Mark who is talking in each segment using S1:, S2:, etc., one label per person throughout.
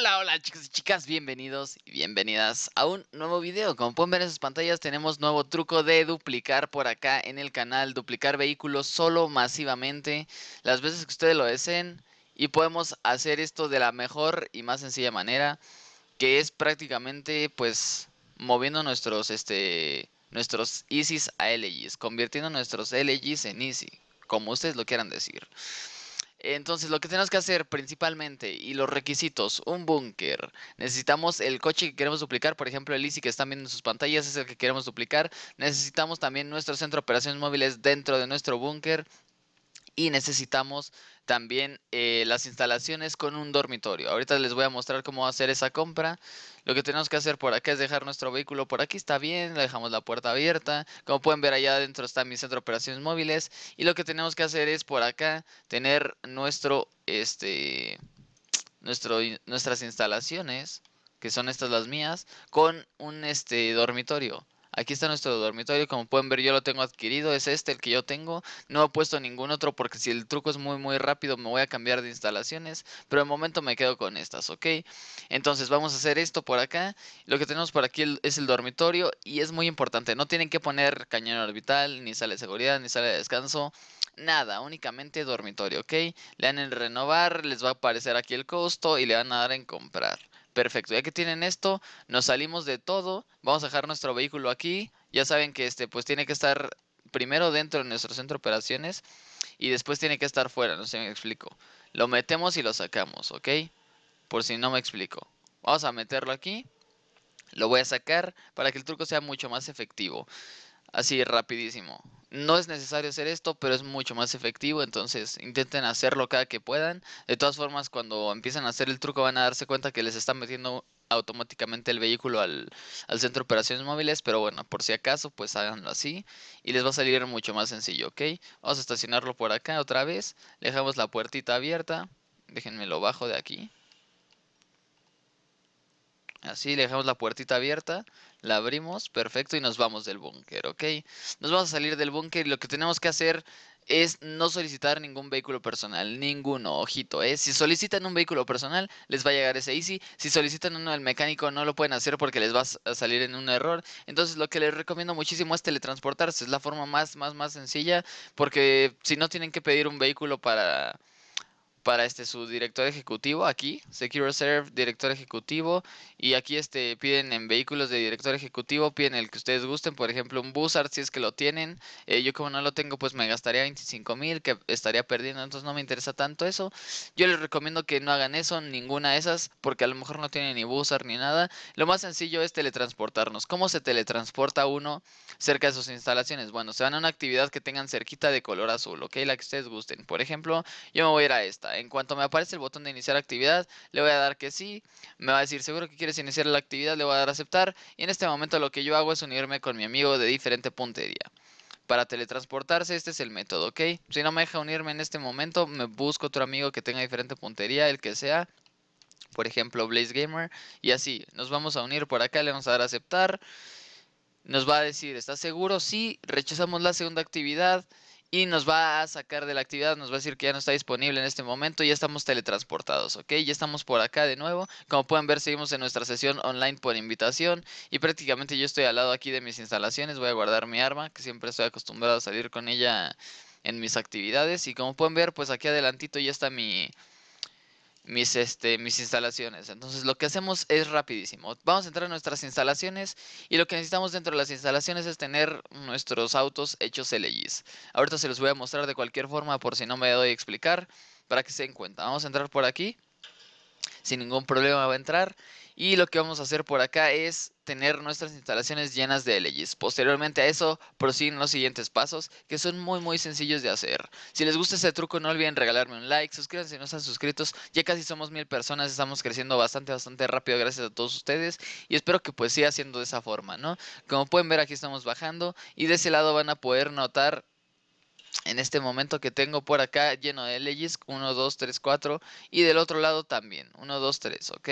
S1: Hola, hola chicos y chicas, bienvenidos y bienvenidas a un nuevo video. Como pueden ver en sus pantallas tenemos nuevo truco de duplicar por acá en el canal, duplicar vehículos solo masivamente, las veces que ustedes lo deseen y podemos hacer esto de la mejor y más sencilla manera, que es prácticamente pues moviendo nuestros este nuestros EASYs a LGs, convirtiendo nuestros LGs en Easy, como ustedes lo quieran decir. Entonces, lo que tenemos que hacer principalmente y los requisitos, un búnker. Necesitamos el coche que queremos duplicar, por ejemplo, el Easy que están viendo en sus pantallas es el que queremos duplicar. Necesitamos también nuestro centro de operaciones móviles dentro de nuestro búnker y necesitamos también eh, las instalaciones con un dormitorio. Ahorita les voy a mostrar cómo hacer esa compra. Lo que tenemos que hacer por acá es dejar nuestro vehículo por aquí, está bien, le dejamos la puerta abierta. Como pueden ver allá adentro está mi centro de operaciones móviles y lo que tenemos que hacer es por acá tener nuestro, este, nuestro, nuestras instalaciones, que son estas las mías, con un este, dormitorio. Aquí está nuestro dormitorio, como pueden ver yo lo tengo adquirido, es este el que yo tengo. No he puesto ningún otro porque si el truco es muy muy rápido me voy a cambiar de instalaciones, pero de momento me quedo con estas, ¿ok? Entonces vamos a hacer esto por acá. Lo que tenemos por aquí es el dormitorio y es muy importante, no tienen que poner cañón orbital, ni sala de seguridad, ni sala de descanso nada, únicamente dormitorio, ¿ok? Le dan en renovar, les va a aparecer aquí el costo y le van a dar en comprar. Perfecto, ya que tienen esto, nos salimos de todo, vamos a dejar nuestro vehículo aquí, ya saben que este pues tiene que estar primero dentro de nuestro centro de operaciones y después tiene que estar fuera, no sé me explico. Lo metemos y lo sacamos, ¿ok? Por si no me explico. Vamos a meterlo aquí, lo voy a sacar para que el truco sea mucho más efectivo, así rapidísimo no es necesario hacer esto, pero es mucho más efectivo, entonces intenten hacerlo cada que puedan. De todas formas, cuando empiezan a hacer el truco van a darse cuenta que les están metiendo automáticamente el vehículo al, centro de operaciones móviles, pero bueno, por si acaso, pues háganlo así y les va a salir mucho más sencillo, ¿ok? Vamos a estacionarlo por acá otra vez, dejamos la puertita abierta, déjenme lo bajo de aquí. Así le dejamos la puertita abierta, la abrimos, perfecto, y nos vamos del búnker, ¿ok? Nos vamos a salir del búnker y lo que tenemos que hacer es no solicitar ningún vehículo personal, ninguno, ojito, ¿eh? Si solicitan un vehículo personal, les va a llegar ese easy, si solicitan uno del mecánico no lo pueden hacer porque les va a salir en un error, entonces lo que les recomiendo muchísimo es teletransportarse, es la forma más, más, más sencilla, porque si no tienen que pedir un vehículo para para este su director ejecutivo aquí, Secure Reserve, director ejecutivo, y aquí este piden en vehículos de director ejecutivo, piden el que ustedes gusten, por ejemplo un Buzzard si es que lo tienen, eh, yo como no lo tengo pues me gastaría 25 mil que estaría perdiendo, entonces no me interesa tanto eso, yo les recomiendo que no hagan eso, ninguna de esas, porque a lo mejor no tienen ni Buzzard ni nada, lo más sencillo es teletransportarnos, ¿cómo se teletransporta uno cerca de sus instalaciones? Bueno, se van a una actividad que tengan cerquita de color azul, ok, la que ustedes gusten, por ejemplo, yo me voy a ir a esta, en cuanto me aparece el botón de iniciar actividad, le voy a dar que sí, me va a decir seguro que quieres iniciar la actividad, le voy a dar a aceptar y en este momento lo que yo hago es unirme con mi amigo de diferente puntería. Para teletransportarse este es el método, ¿ok? Si no me deja unirme en este momento, me busco otro amigo que tenga diferente puntería, el que sea, por ejemplo Blaze Gamer y así nos vamos a unir por acá le vamos a dar a aceptar nos va a decir ¿estás seguro? sí rechazamos la segunda actividad y nos va a sacar de la actividad, nos va a decir que ya no está disponible en este momento, ya estamos teletransportados, ¿ok? Ya estamos por acá de nuevo, como pueden ver seguimos en nuestra sesión online por invitación y prácticamente yo estoy al lado aquí de mis instalaciones, voy a guardar mi arma, que siempre estoy acostumbrado a salir con ella en mis actividades y como pueden ver pues aquí adelantito ya está mi, mis, este, mis instalaciones. Entonces lo que hacemos es rapidísimo. Vamos a entrar a nuestras instalaciones y lo que necesitamos dentro de las instalaciones es tener nuestros autos hechos LGs. Ahorita se los voy a mostrar de cualquier forma por si no me doy a explicar para que se den cuenta. Vamos a entrar por aquí. Sin ningún problema va a entrar y lo que vamos a hacer por acá es tener nuestras instalaciones llenas de leyes. Posteriormente a eso prosiguen los siguientes pasos que son muy muy sencillos de hacer. Si les gusta ese truco no olviden regalarme un like, suscríbanse si no están suscritos, ya casi somos mil personas, estamos creciendo bastante bastante rápido gracias a todos ustedes y espero que pues siga siendo de esa forma, ¿no? Como pueden ver aquí estamos bajando y de ese lado van a poder notar en este momento que tengo por acá lleno de leyes, 1, 2, 3, 4 y del otro lado también, 1, 2, 3, ¿ok?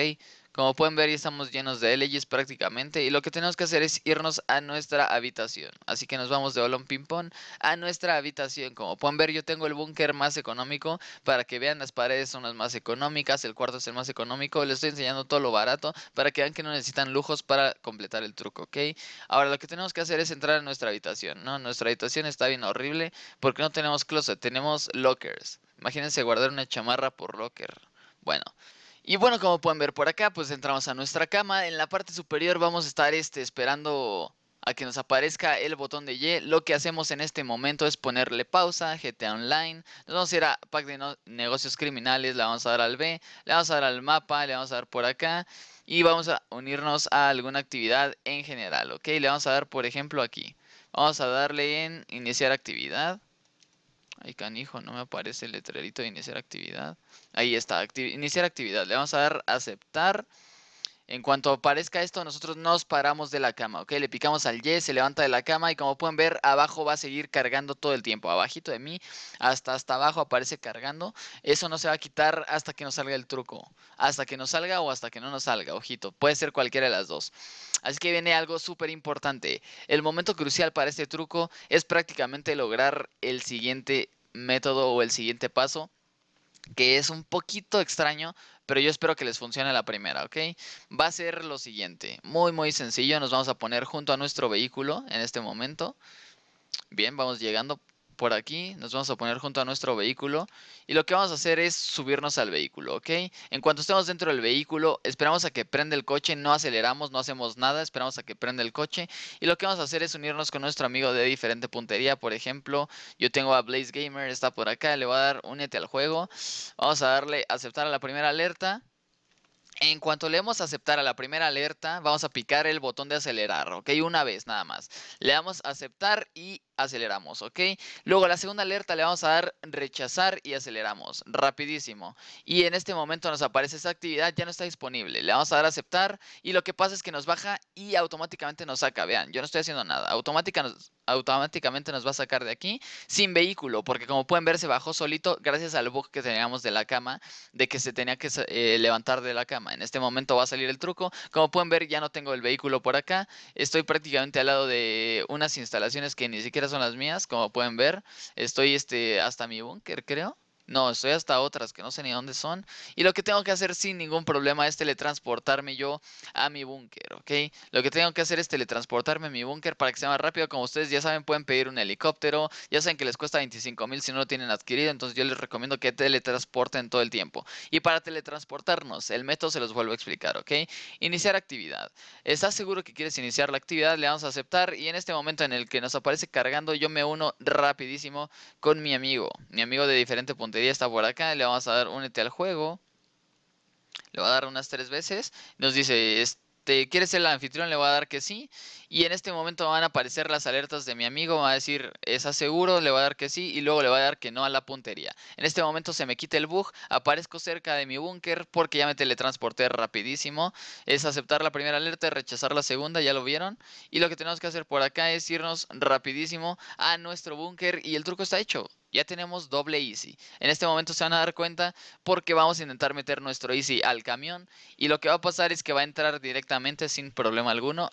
S1: Como pueden ver, ya estamos llenos de LGs prácticamente. Y lo que tenemos que hacer es irnos a nuestra habitación. Así que nos vamos de Olon Ping Pong a nuestra habitación. Como pueden ver, yo tengo el búnker más económico. Para que vean, las paredes son las más económicas. El cuarto es el más económico. Les estoy enseñando todo lo barato para que vean que no necesitan lujos para completar el truco, ¿ok? Ahora, lo que tenemos que hacer es entrar a nuestra habitación, ¿no? Nuestra habitación está bien horrible porque no tenemos closet, tenemos lockers. Imagínense guardar una chamarra por locker. Bueno, y bueno, como pueden ver por acá, pues entramos a nuestra cama. En la parte superior vamos a estar este, esperando a que nos aparezca el botón de Y. Lo que hacemos en este momento es ponerle pausa, GTA Online. Nos vamos a ir a Pack de Negocios Criminales, le vamos a dar al B, le vamos a dar al mapa, le vamos a dar por acá. Y vamos a unirnos a alguna actividad en general, ¿ok? Le vamos a dar, por ejemplo, aquí. Vamos a darle en Iniciar Actividad. Ay, canijo, no me aparece el letrerito de iniciar actividad. Ahí está, iniciar actividad. Le vamos a dar aceptar. En cuanto aparezca esto, nosotros nos paramos de la cama, ¿ok? Le picamos al Y, se levanta de la cama y como pueden ver, abajo va a seguir cargando todo el tiempo. Abajito de mí, hasta hasta abajo aparece cargando. Eso no se va a quitar hasta que nos salga el truco. Hasta que nos salga o hasta que no nos salga, ojito. Puede ser cualquiera de las dos. Así que viene algo súper importante. El momento crucial para este truco es prácticamente lograr el siguiente método o el siguiente paso que es un poquito extraño, pero yo espero que les funcione la primera, ¿ok? Va a ser lo siguiente, muy muy sencillo, nos vamos a poner junto a nuestro vehículo en este momento. Bien, vamos llegando por aquí, nos vamos a poner junto a nuestro vehículo y lo que vamos a hacer es subirnos al vehículo, ¿ok? En cuanto estemos dentro del vehículo, esperamos a que prenda el coche, no aceleramos, no hacemos nada, esperamos a que prenda el coche y lo que vamos a hacer es unirnos con nuestro amigo de diferente puntería, por ejemplo, yo tengo a Blaze Gamer, está por acá, le voy a dar únete al juego, vamos a darle aceptar a la primera alerta. En cuanto le demos a aceptar a la primera alerta, vamos a picar el botón de acelerar, ¿ok? Una vez nada más. Le damos aceptar y aceleramos, ¿ok? Luego la segunda alerta le vamos a dar rechazar y aceleramos, rapidísimo. Y en este momento nos aparece esa actividad, ya no está disponible. Le vamos a dar aceptar y lo que pasa es que nos baja y automáticamente nos saca. Vean, yo no estoy haciendo nada. automáticamente nos va a sacar de aquí sin vehículo, porque como pueden ver se bajó solito gracias al bug que teníamos de la cama, de que se tenía que eh, levantar de la cama. En este momento va a salir el truco. Como pueden ver ya no tengo el vehículo por acá. Estoy prácticamente al lado de unas instalaciones que ni siquiera son las mías, como pueden ver. Estoy este, hasta mi búnker, creo. No, estoy hasta otras que no sé ni dónde son. Y lo que tengo que hacer sin ningún problema es teletransportarme yo a mi búnker, ¿ok? Lo que tengo que hacer es teletransportarme a mi búnker para que sea más rápido. Como ustedes ya saben, pueden pedir un helicóptero. Ya saben que les cuesta 25 mil si no lo tienen adquirido. Entonces yo les recomiendo que teletransporten todo el tiempo. Y para teletransportarnos, el método se los vuelvo a explicar, ¿ok? Iniciar actividad. ¿Estás seguro que quieres iniciar la actividad? Le vamos a aceptar. Y en este momento en el que nos aparece cargando, yo me uno rapidísimo con mi amigo. Mi amigo de diferente punto Día está por acá, le vamos a dar únete al juego. Le va a dar unas tres veces. Nos dice, este, ¿quieres ser el anfitrión? Le va a dar que sí y en este momento van a aparecer las alertas de mi amigo, va a decir es aseguro, le va a dar que sí y luego le va a dar que no a la puntería. En este momento se me quita el bug, aparezco cerca de mi búnker porque ya me teletransporté rapidísimo. Es aceptar la primera alerta, y rechazar la segunda, ya lo vieron. Y lo que tenemos que hacer por acá es irnos rapidísimo a nuestro búnker y el truco está hecho ya tenemos doble Easy. En este momento se van a dar cuenta porque vamos a intentar meter nuestro Easy al camión y lo que va a pasar es que va a entrar directamente sin problema alguno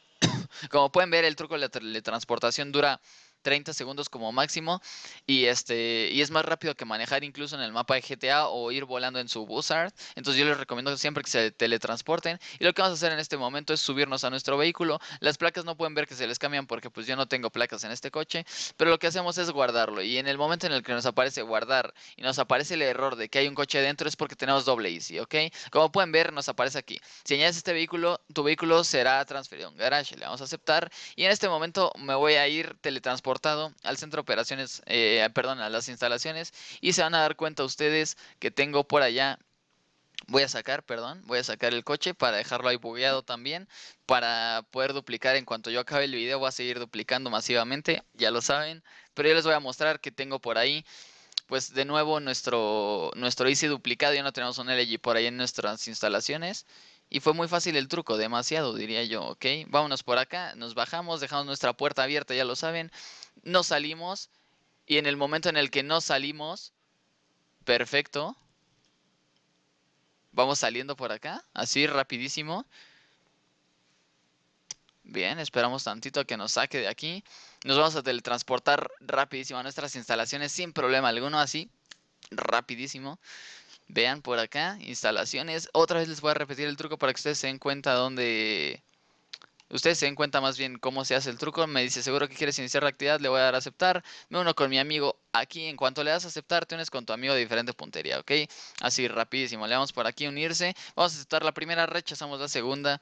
S1: como pueden ver, el truco de la teletransportación dura 30 segundos como máximo y, este, y es más rápido que manejar incluso en el mapa de GTA o ir volando en su Buzzard. Entonces yo les recomiendo siempre que se teletransporten y lo que vamos a hacer en este momento es subirnos a nuestro vehículo. Las placas no pueden ver que se les cambian porque pues yo no tengo placas en este coche, pero lo que hacemos es guardarlo y en el momento en el que nos aparece guardar y nos aparece el error de que hay un coche dentro es porque tenemos doble easy, ¿ok? Como pueden ver nos aparece aquí. Si añades este vehículo, tu vehículo será transferido a un garage, le vamos a aceptar y en este momento me voy a ir teletransportando al centro operaciones, eh, perdón, a las instalaciones y se van a dar cuenta ustedes que tengo por allá voy a sacar, perdón, voy a sacar el coche para dejarlo ahí bugueado también, para poder duplicar en cuanto yo acabe el video, voy a seguir duplicando masivamente, ya lo saben, pero yo les voy a mostrar que tengo por ahí, pues de nuevo nuestro, nuestro Easy duplicado, ya no tenemos un LG por ahí en nuestras instalaciones, y fue muy fácil el truco, demasiado diría yo, ¿ok? Vámonos por acá, nos bajamos, dejamos nuestra puerta abierta, ya lo saben, Nos salimos y en el momento en el que no salimos, perfecto, vamos saliendo por acá, así rapidísimo. Bien, esperamos tantito a que nos saque de aquí. Nos vamos a teletransportar rapidísimo a nuestras instalaciones sin problema alguno, así, rapidísimo. Vean por acá, instalaciones. Otra vez les voy a repetir el truco para que ustedes se den cuenta dónde... Ustedes se den cuenta más bien cómo se hace el truco. Me dice, seguro que quieres iniciar la actividad, le voy a dar a aceptar. Me uno con mi amigo aquí. En cuanto le das a aceptar, te unes con tu amigo de diferente puntería, ¿ok? Así, rapidísimo. Le damos por aquí unirse. Vamos a aceptar la primera, rechazamos la segunda.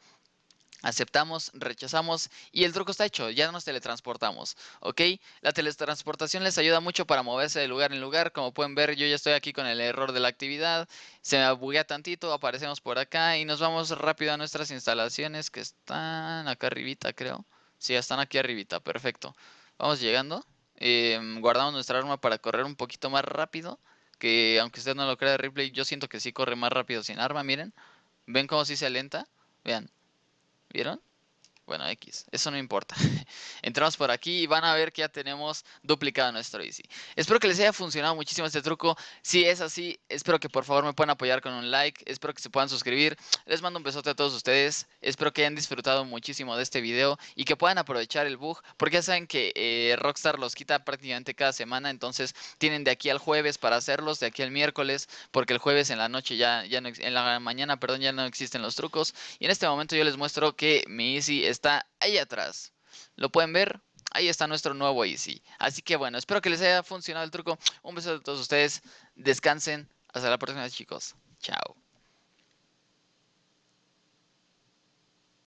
S1: Aceptamos, rechazamos y el truco está hecho, ya nos teletransportamos, ¿ok? La teletransportación les ayuda mucho para moverse de lugar en lugar, como pueden ver yo ya estoy aquí con el error de la actividad, se me buguea tantito, aparecemos por acá y nos vamos rápido a nuestras instalaciones que están acá arribita creo, sí, están aquí arribita, perfecto, vamos llegando, em, guardamos nuestra arma para correr un poquito más rápido, que aunque usted no lo crea de Ripley, yo siento que sí corre más rápido sin arma, miren, ven cómo sí se alenta, vean. Vieron? Bueno, X, eso no importa. Entramos por aquí y van a ver que ya tenemos duplicado nuestro Easy. Espero que les haya funcionado muchísimo este truco. Si es así, espero que por favor me puedan apoyar con un like. Espero que se puedan suscribir. Les mando un besote a todos ustedes. Espero que hayan disfrutado muchísimo de este video y que puedan aprovechar el bug. Porque ya saben que eh, Rockstar los quita prácticamente cada semana. Entonces tienen de aquí al jueves para hacerlos, de aquí al miércoles. Porque el jueves en la noche ya, ya no, en la mañana, perdón, ya no existen los trucos. Y en este momento yo les muestro que mi Easy está está ahí atrás. ¿Lo pueden ver? Ahí está nuestro nuevo Easy. Así que bueno, espero que les haya funcionado el truco. Un beso a todos ustedes. Descansen. Hasta la próxima, chicos. Chao.